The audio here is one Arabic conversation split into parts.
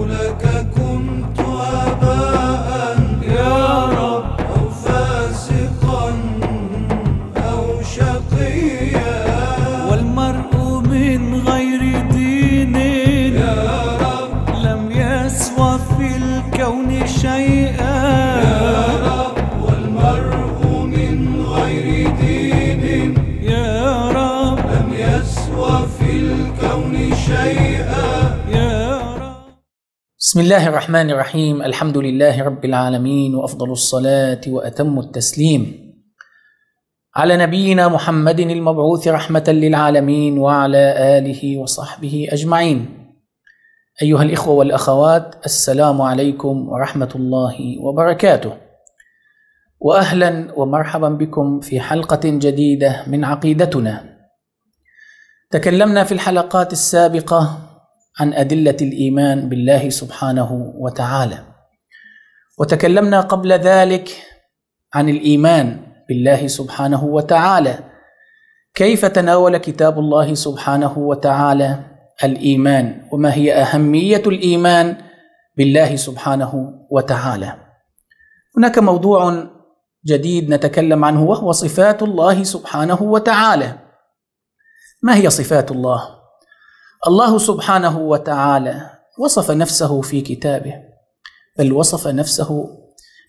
حولك كل بسم الله الرحمن الرحيم الحمد لله رب العالمين وافضل الصلاه واتم التسليم على نبينا محمد المبعوث رحمه للعالمين وعلى اله وصحبه اجمعين ايها الاخوه والاخوات السلام عليكم ورحمه الله وبركاته واهلا ومرحبا بكم في حلقه جديده من عقيدتنا تكلمنا في الحلقات السابقه عن أدلة الإيمان بالله سبحانه وتعالى وتكلمنا قبل ذلك عن الإيمان بالله سبحانه وتعالى كيف تناول كتاب الله سبحانه وتعالى الإيمان وما هي أهمية الإيمان بالله سبحانه وتعالى هناك موضوع جديد نتكلم عنه وهو صفات الله سبحانه وتعالى ما هي صفات الله الله سبحانه وتعالى وصف نفسه في كتابه بل وصف نفسه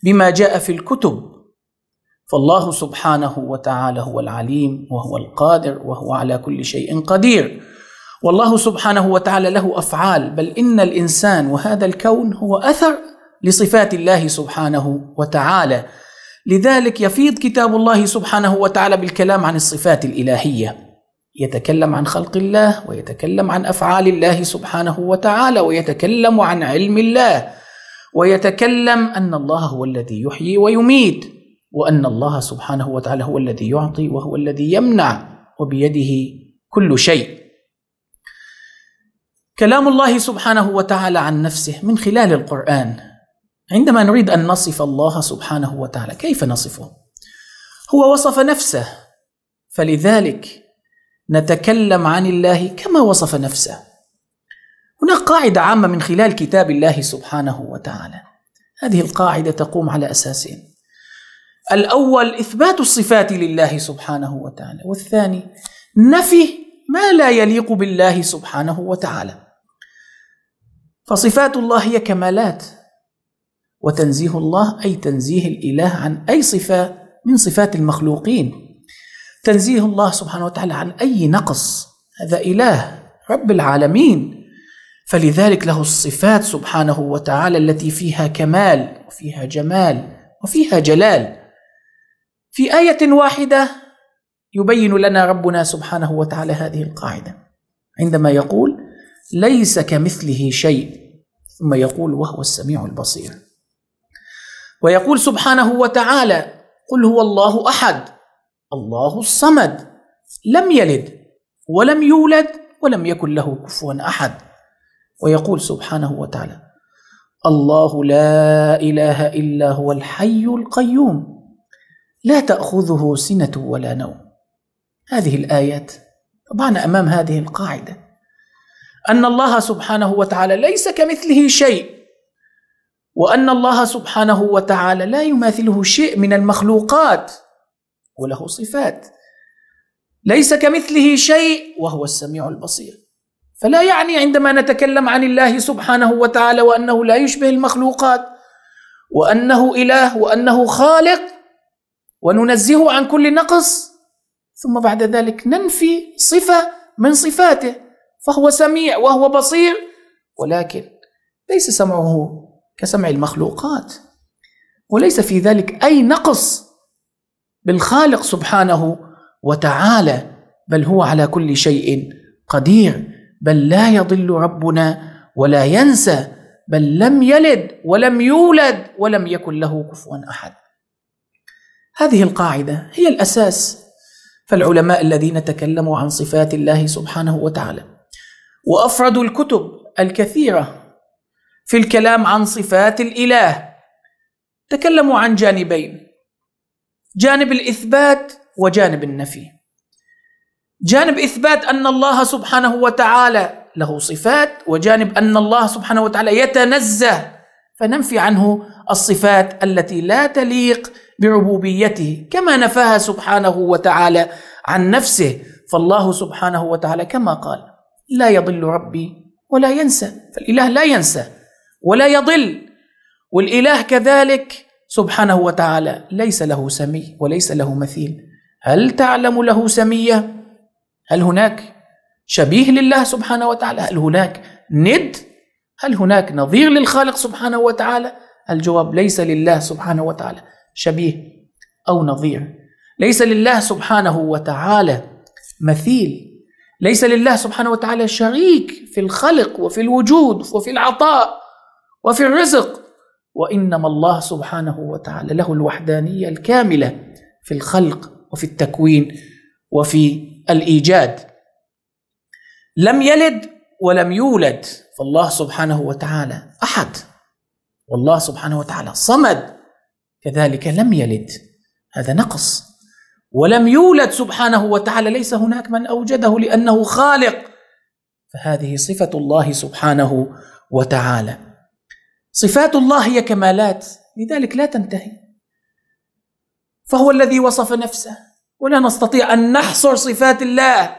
بما جاء في الكتب فالله سبحانه وتعالى هو العليم وهو القادر وهو على كل شيء قدير والله سبحانه وتعالى له افعال بل ان الانسان وهذا الكون هو اثر لصفات الله سبحانه وتعالى لذلك يفيض كتاب الله سبحانه وتعالى بالكلام عن الصفات الالهيه يتكلم عن خلق الله ويتكلم عن افعال الله سبحانه وتعالى ويتكلم عن علم الله ويتكلم ان الله هو الذي يحيي ويميت وان الله سبحانه وتعالى هو الذي يعطي وهو الذي يمنع وبيده كل شيء كلام الله سبحانه وتعالى عن نفسه من خلال القران عندما نريد ان نصف الله سبحانه وتعالى كيف نصفه هو وصف نفسه فلذلك نتكلم عن الله كما وصف نفسه هناك قاعدة عامة من خلال كتاب الله سبحانه وتعالى هذه القاعدة تقوم على أساسين الأول إثبات الصفات لله سبحانه وتعالى والثاني نفي ما لا يليق بالله سبحانه وتعالى فصفات الله هي كمالات وتنزيه الله أي تنزيه الإله عن أي صفة من صفات المخلوقين تنزيه الله سبحانه وتعالى عن أي نقص هذا إله رب العالمين فلذلك له الصفات سبحانه وتعالى التي فيها كمال وفيها جمال وفيها جلال في آية واحدة يبين لنا ربنا سبحانه وتعالى هذه القاعدة عندما يقول ليس كمثله شيء ثم يقول وهو السميع البصير ويقول سبحانه وتعالى قل هو الله أحد الله الصمد لم يلد ولم يولد ولم يكن له كفوا أحد ويقول سبحانه وتعالى الله لا إله إلا هو الحي القيوم لا تأخذه سنة ولا نوم هذه الآيات طبعا أمام هذه القاعدة أن الله سبحانه وتعالى ليس كمثله شيء وأن الله سبحانه وتعالى لا يماثله شيء من المخلوقات وله صفات ليس كمثله شيء وهو السميع البصير فلا يعني عندما نتكلم عن الله سبحانه وتعالى وانه لا يشبه المخلوقات وانه اله وانه خالق وننزهه عن كل نقص ثم بعد ذلك ننفي صفه من صفاته فهو سميع وهو بصير ولكن ليس سمعه كسمع المخلوقات وليس في ذلك اي نقص بالخالق سبحانه وتعالى بل هو على كل شيء قدير بل لا يضل ربنا ولا ينسى بل لم يلد ولم يولد ولم يكن له كفوا احد هذه القاعده هي الاساس فالعلماء الذين تكلموا عن صفات الله سبحانه وتعالى وافردوا الكتب الكثيره في الكلام عن صفات الاله تكلموا عن جانبين جانب الاثبات وجانب النفي جانب اثبات ان الله سبحانه وتعالى له صفات وجانب ان الله سبحانه وتعالى يتنزه فننفي عنه الصفات التي لا تليق بربوبيته كما نفاها سبحانه وتعالى عن نفسه فالله سبحانه وتعالى كما قال لا يضل ربي ولا ينسى فالاله لا ينسى ولا يضل والاله كذلك سبحانه وتعالى ليس له سمي وليس له مثيل هل تعلم له سمية؟ هل هناك شبيه لله سبحانه وتعالى؟ هل هناك ند؟ هل هناك نظير للخالق سبحانه وتعالى؟ الجواب ليس لله سبحانه وتعالى شبيه أو نظير ليس لله سبحانه وتعالى مثيل ليس لله سبحانه وتعالى شريك في الخلق وفي الوجود وفي العطاء وفي الرزق وإنما الله سبحانه وتعالى له الوحدانية الكاملة في الخلق وفي التكوين وفي الإيجاد لم يلد ولم يولد فالله سبحانه وتعالى أحد والله سبحانه وتعالى صمد كذلك لم يلد هذا نقص ولم يولد سبحانه وتعالى ليس هناك من أوجده لأنه خالق فهذه صفة الله سبحانه وتعالى صفات الله هي كمالات لذلك لا تنتهي فهو الذي وصف نفسه ولا نستطيع ان نحصر صفات الله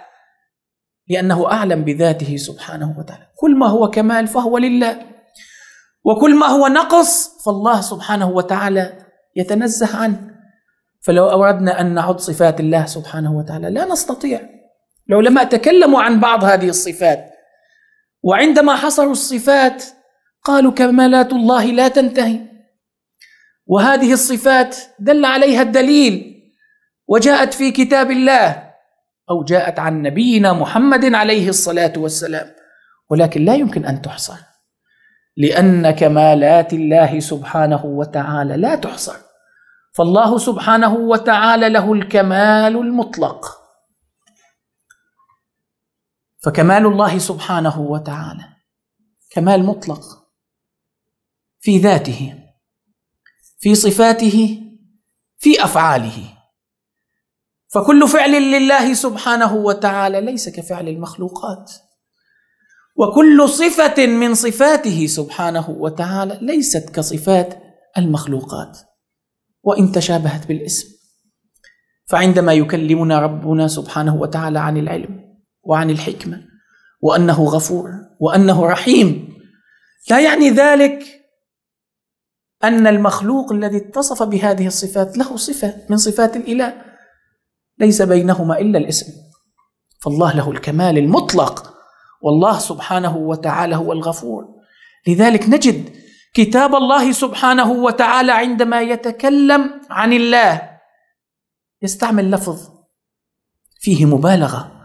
لانه اعلم بذاته سبحانه وتعالى كل ما هو كمال فهو لله وكل ما هو نقص فالله سبحانه وتعالى يتنزه عنه فلو اردنا ان نعد صفات الله سبحانه وتعالى لا نستطيع لو لما تكلموا عن بعض هذه الصفات وعندما حصروا الصفات قالوا كمالات الله لا تنتهي وهذه الصفات دل عليها الدليل وجاءت في كتاب الله او جاءت عن نبينا محمد عليه الصلاه والسلام ولكن لا يمكن ان تحصى لان كمالات الله سبحانه وتعالى لا تحصى فالله سبحانه وتعالى له الكمال المطلق فكمال الله سبحانه وتعالى كمال مطلق في ذاته في صفاته في افعاله فكل فعل لله سبحانه وتعالى ليس كفعل المخلوقات وكل صفه من صفاته سبحانه وتعالى ليست كصفات المخلوقات وان تشابهت بالاسم فعندما يكلمنا ربنا سبحانه وتعالى عن العلم وعن الحكمه وانه غفور وانه رحيم لا يعني ذلك أن المخلوق الذي اتصف بهذه الصفات له صفة من صفات الإله ليس بينهما إلا الاسم فالله له الكمال المطلق والله سبحانه وتعالى هو الغفور لذلك نجد كتاب الله سبحانه وتعالى عندما يتكلم عن الله يستعمل لفظ فيه مبالغه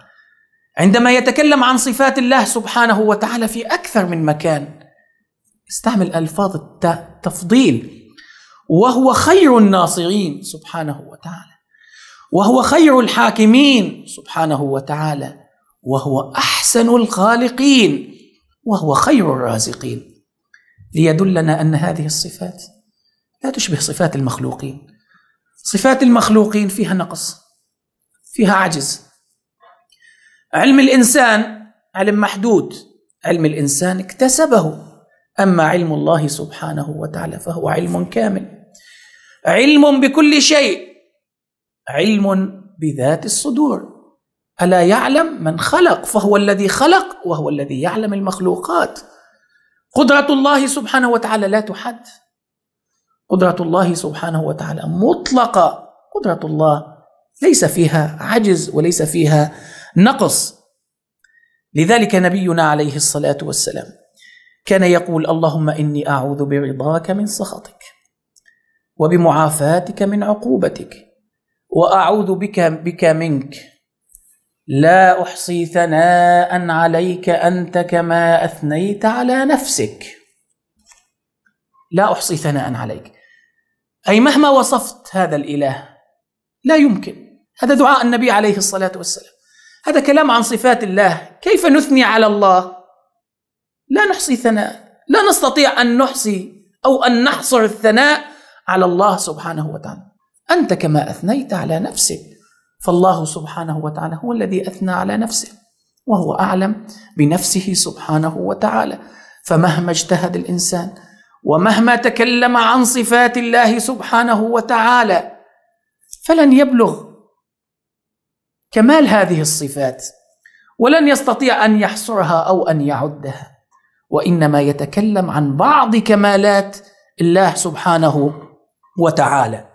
عندما يتكلم عن صفات الله سبحانه وتعالى في اكثر من مكان استعمل ألفاظ التفضيل وهو خير الناصرين سبحانه وتعالى وهو خير الحاكمين سبحانه وتعالى وهو أحسن الخالقين وهو خير الرازقين ليدلنا أن هذه الصفات لا تشبه صفات المخلوقين صفات المخلوقين فيها نقص فيها عجز علم الإنسان علم محدود علم الإنسان اكتسبه أما علم الله سبحانه وتعالى فهو علم كامل علم بكل شيء علم بذات الصدور ألا يعلم من خلق فهو الذي خلق وهو الذي يعلم المخلوقات قدرة الله سبحانه وتعالى لا تحد قدرة الله سبحانه وتعالى مطلقة قدرة الله ليس فيها عجز وليس فيها نقص لذلك نبينا عليه الصلاة والسلام كان يقول اللهم إني أعوذ برضاك من سخطك وبمعافاتك من عقوبتك وأعوذ بك بك منك لا أحصي ثناء عليك أنت كما أثنيت على نفسك لا أحصي ثناء عليك أي مهما وصفت هذا الإله لا يمكن هذا دعاء النبي عليه الصلاة والسلام هذا كلام عن صفات الله كيف نثني على الله لا نحصي ثناء لا نستطيع أن نحصي أو أن نحصر الثناء على الله سبحانه وتعالى أنت كما أثنيت على نفسك فالله سبحانه وتعالى هو الذي أثنى على نفسه وهو أعلم بنفسه سبحانه وتعالى فمهما اجتهد الإنسان ومهما تكلم عن صفات الله سبحانه وتعالى فلن يبلغ كمال هذه الصفات ولن يستطيع ان يحصرها او ان يعدها وانما يتكلم عن بعض كمالات الله سبحانه وتعالى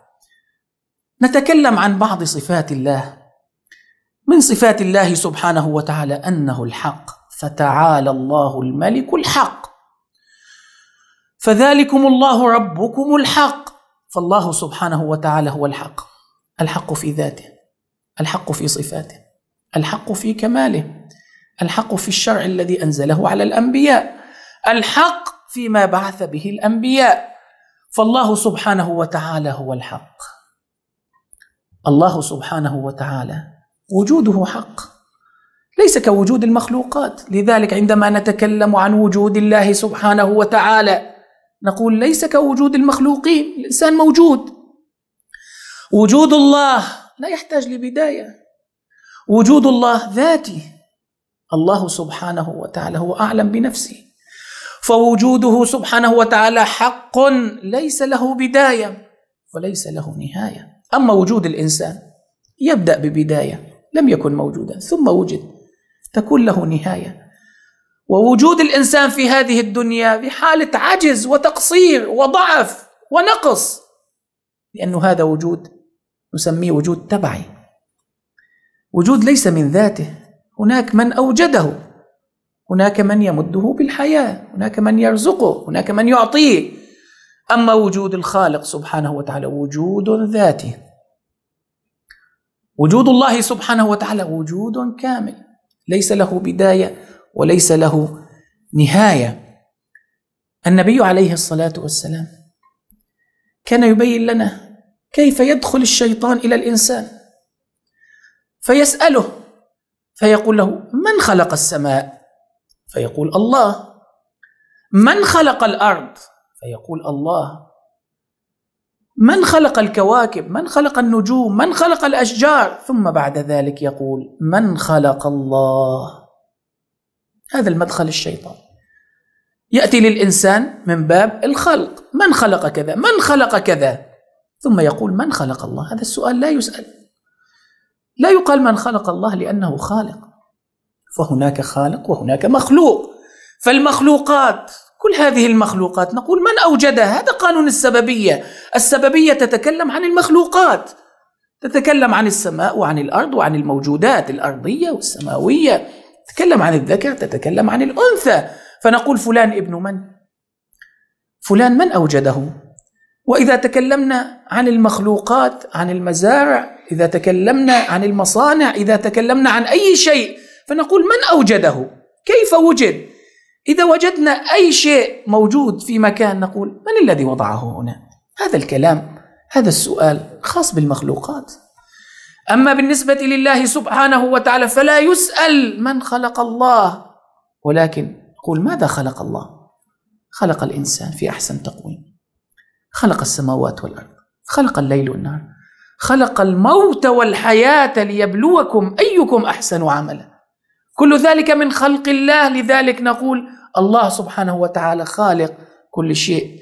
نتكلم عن بعض صفات الله من صفات الله سبحانه وتعالى انه الحق فتعالى الله الملك الحق فذلكم الله ربكم الحق فالله سبحانه وتعالى هو الحق الحق في ذاته الحق في صفاته الحق في كماله الحق في الشرع الذي انزله على الانبياء الحق فيما بعث به الانبياء فالله سبحانه وتعالى هو الحق الله سبحانه وتعالى وجوده حق ليس كوجود المخلوقات لذلك عندما نتكلم عن وجود الله سبحانه وتعالى نقول ليس كوجود المخلوقين الانسان موجود وجود الله لا يحتاج لبدايه وجود الله ذاتي الله سبحانه وتعالى هو اعلم بنفسه فوجوده سبحانه وتعالى حق ليس له بدايه وليس له نهايه اما وجود الانسان يبدا ببدايه لم يكن موجودا ثم وجد تكون له نهايه ووجود الانسان في هذه الدنيا بحاله عجز وتقصير وضعف ونقص لانه هذا وجود نسميه وجود تبعي وجود ليس من ذاته هناك من اوجده هناك من يمده بالحياه هناك من يرزقه هناك من يعطيه اما وجود الخالق سبحانه وتعالى وجود ذاتي وجود الله سبحانه وتعالى وجود كامل ليس له بدايه وليس له نهايه النبي عليه الصلاه والسلام كان يبين لنا كيف يدخل الشيطان الى الانسان فيساله فيقول له من خلق السماء فيقول الله من خلق الارض فيقول الله من خلق الكواكب من خلق النجوم من خلق الاشجار ثم بعد ذلك يقول من خلق الله هذا المدخل الشيطان ياتي للانسان من باب الخلق من خلق كذا من خلق كذا ثم يقول من خلق الله هذا السؤال لا يسال لا يقال من خلق الله لانه خالق فهناك خالق وهناك مخلوق فالمخلوقات كل هذه المخلوقات نقول من اوجدها هذا قانون السببيه السببيه تتكلم عن المخلوقات تتكلم عن السماء وعن الارض وعن الموجودات الارضيه والسماويه تتكلم عن الذكر تتكلم عن الانثى فنقول فلان ابن من فلان من اوجده واذا تكلمنا عن المخلوقات عن المزارع اذا تكلمنا عن المصانع اذا تكلمنا عن اي شيء فنقول من أوجده كيف وجد إذا وجدنا أي شيء موجود في مكان نقول من الذي وضعه هنا هذا الكلام هذا السؤال خاص بالمخلوقات أما بالنسبة لله سبحانه وتعالى فلا يسأل من خلق الله ولكن قل ماذا خلق الله خلق الإنسان في أحسن تقويم خلق السماوات والأرض خلق الليل والنهار خلق الموت والحياة ليبلوكم أيكم أحسن عملا كل ذلك من خلق الله لذلك نقول الله سبحانه وتعالى خالق كل شيء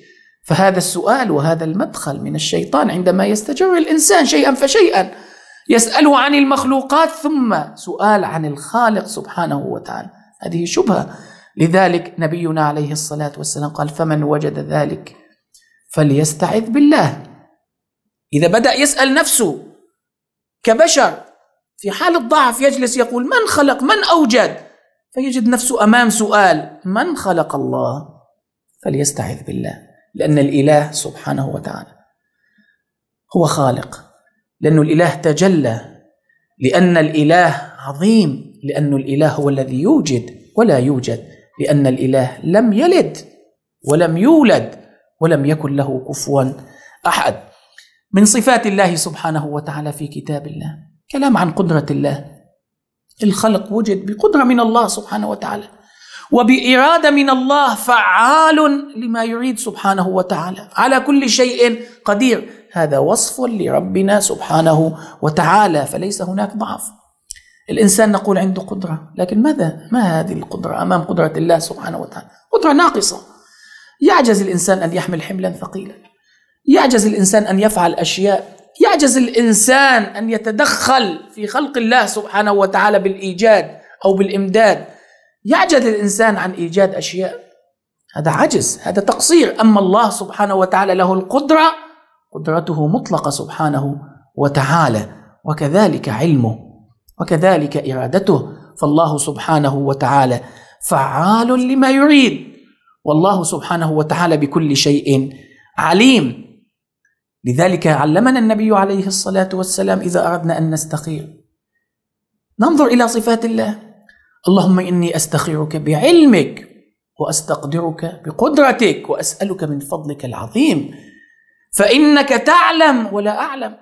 فهذا السؤال وهذا المدخل من الشيطان عندما يستجر الانسان شيئا فشيئا يساله عن المخلوقات ثم سؤال عن الخالق سبحانه وتعالى هذه شبهه لذلك نبينا عليه الصلاه والسلام قال فمن وجد ذلك فليستعذ بالله اذا بدا يسال نفسه كبشر في حال الضعف يجلس يقول من خلق من أوجد فيجد نفسه أمام سؤال من خلق الله فليستعذ بالله لأن الإله سبحانه وتعالى هو خالق لأن الإله تجلى لأن الإله عظيم لأن الإله هو الذي يوجد ولا يوجد لأن الإله لم يلد ولم يولد ولم يكن له كفوا أحد من صفات الله سبحانه وتعالى في كتاب الله كلام عن قدرة الله الخلق وجد بقدرة من الله سبحانه وتعالى وبإرادة من الله فعال لما يريد سبحانه وتعالى على كل شيء قدير هذا وصف لربنا سبحانه وتعالى فليس هناك ضعف الإنسان نقول عنده قدرة لكن ماذا ما هذه القدرة أمام قدرة الله سبحانه وتعالى قدرة ناقصة يعجز الإنسان أن يحمل حملا ثقيلا يعجز الإنسان أن يفعل أشياء يعجز الانسان ان يتدخل في خلق الله سبحانه وتعالى بالايجاد او بالامداد يعجز الانسان عن ايجاد اشياء هذا عجز هذا تقصير اما الله سبحانه وتعالى له القدره قدرته مطلقه سبحانه وتعالى وكذلك علمه وكذلك ارادته فالله سبحانه وتعالى فعال لما يريد والله سبحانه وتعالى بكل شيء عليم لذلك علمنا النبي عليه الصلاة والسلام إذا أردنا أن نستخير ننظر إلى صفات الله اللهم إني أستخيرك بعلمك وأستقدرك بقدرتك وأسألك من فضلك العظيم فإنك تعلم ولا أعلم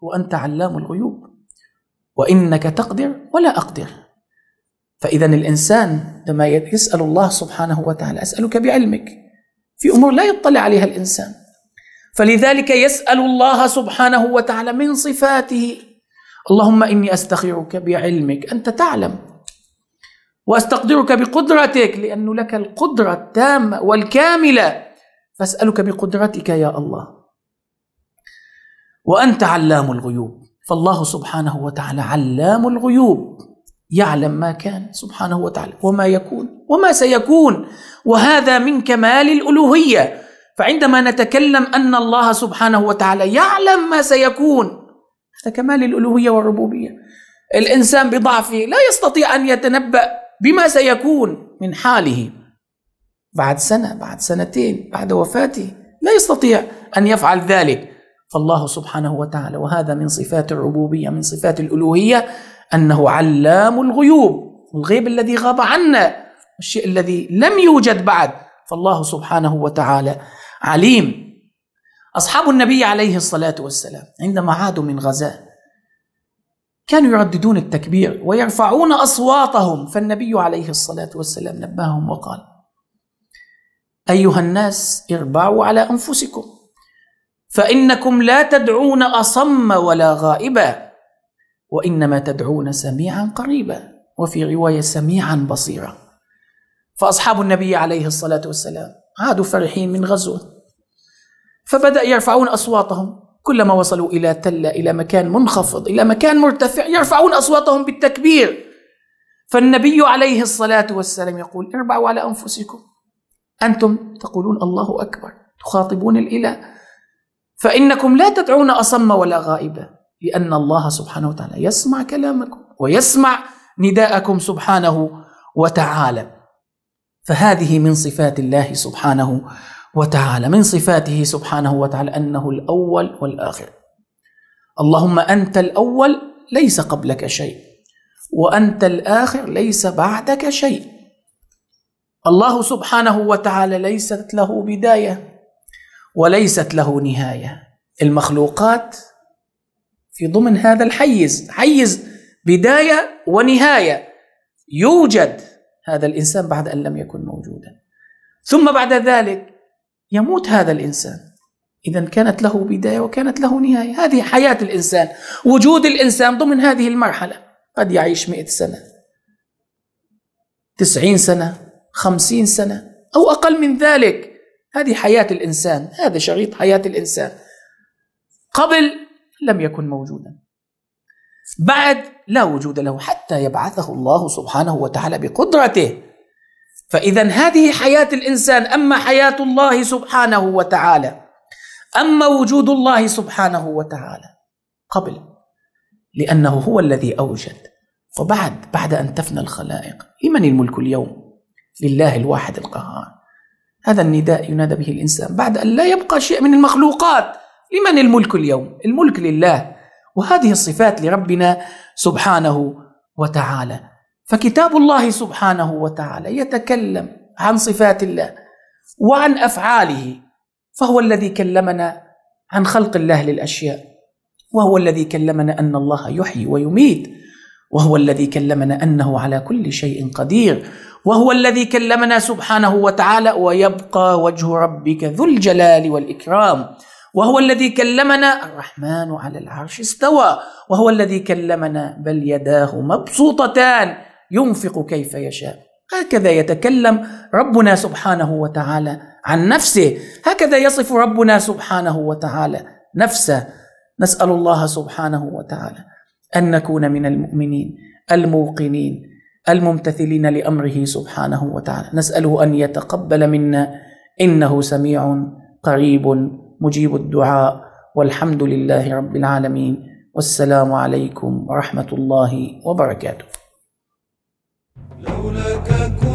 وأنت علام الغيوب وإنك تقدر ولا أقدر فإذا الإنسان لما يسأل الله سبحانه وتعالى أسألك بعلمك في أمور لا يطلع عليها الإنسان فلذلك يسال الله سبحانه وتعالى من صفاته اللهم اني استخيرك بعلمك انت تعلم واستقدرك بقدرتك لان لك القدره التامه والكامله فاسالك بقدرتك يا الله وانت علام الغيوب فالله سبحانه وتعالى علام الغيوب يعلم ما كان سبحانه وتعالى وما يكون وما سيكون وهذا من كمال الالوهيه فعندما نتكلم أن الله سبحانه وتعالى يعلم ما سيكون هذا كمال الألوهية والربوبية الإنسان بضعفه لا يستطيع أن يتنبأ بما سيكون من حاله بعد سنة بعد سنتين بعد وفاته لا يستطيع أن يفعل ذلك فالله سبحانه وتعالى وهذا من صفات الربوبية من صفات الألوهية أنه علام الغيوب الغيب الذي غاب عنا الشيء الذي لم يوجد بعد فالله سبحانه وتعالى عليم أصحاب النبي عليه الصلاة والسلام عندما عادوا من غزاة كانوا يرددون التكبير ويرفعون أصواتهم فالنبي عليه الصلاة والسلام نبههم وقال أيها الناس اربعوا على أنفسكم فإنكم لا تدعون أصم ولا غائبا وإنما تدعون سميعا قريبا وفي رواية سميعا بصيرا فأصحاب النبي عليه الصلاة والسلام عادوا فرحين من غزوة فبدأ يرفعون أصواتهم كلما وصلوا إلى تلة إلى مكان منخفض إلى مكان مرتفع يرفعون أصواتهم بالتكبير فالنبي عليه الصلاة والسلام يقول اربعوا على أنفسكم أنتم تقولون الله أكبر تخاطبون الإله فإنكم لا تدعون أصم ولا غائبة لأن الله سبحانه وتعالى يسمع كلامكم ويسمع نداءكم سبحانه وتعالى فهذه من صفات الله سبحانه وتعالى من صفاته سبحانه وتعالى انه الاول والاخر اللهم انت الاول ليس قبلك شيء وانت الاخر ليس بعدك شيء الله سبحانه وتعالى ليست له بدايه وليست له نهايه المخلوقات في ضمن هذا الحيز حيز بدايه ونهايه يوجد هذا الانسان بعد ان لم يكن موجودا ثم بعد ذلك يموت هذا الانسان اذا كانت له بدايه وكانت له نهايه هذه حياه الانسان وجود الانسان ضمن هذه المرحله قد يعيش مئة سنه تسعين سنه خمسين سنه او اقل من ذلك هذه حياه الانسان هذا شريط حياه الانسان قبل لم يكن موجودا بعد لا وجود له حتى يبعثه الله سبحانه وتعالى بقدرته فإذا هذه حياة الإنسان أما حياة الله سبحانه وتعالى أما وجود الله سبحانه وتعالى قبل لأنه هو الذي أوجد فبعد بعد أن تفنى الخلائق لمن الملك اليوم لله الواحد القهار هذا النداء ينادى به الإنسان بعد أن لا يبقى شيء من المخلوقات لمن الملك اليوم الملك لله وهذه الصفات لربنا سبحانه وتعالى فكتاب الله سبحانه وتعالى يتكلم عن صفات الله وعن افعاله فهو الذي كلمنا عن خلق الله للاشياء وهو الذي كلمنا ان الله يحيي ويميت وهو الذي كلمنا انه على كل شيء قدير وهو الذي كلمنا سبحانه وتعالى ويبقى وجه ربك ذو الجلال والاكرام وهو الذي كلمنا الرحمن على العرش استوى وهو الذي كلمنا بل يداه مبسوطتان ينفق كيف يشاء هكذا يتكلم ربنا سبحانه وتعالى عن نفسه هكذا يصف ربنا سبحانه وتعالى نفسه نسال الله سبحانه وتعالى ان نكون من المؤمنين الموقنين الممتثلين لامره سبحانه وتعالى نساله ان يتقبل منا انه سميع قريب مجيب الدعاء والحمد لله رب العالمين والسلام عليكم ورحمه الله وبركاته لولاك كنت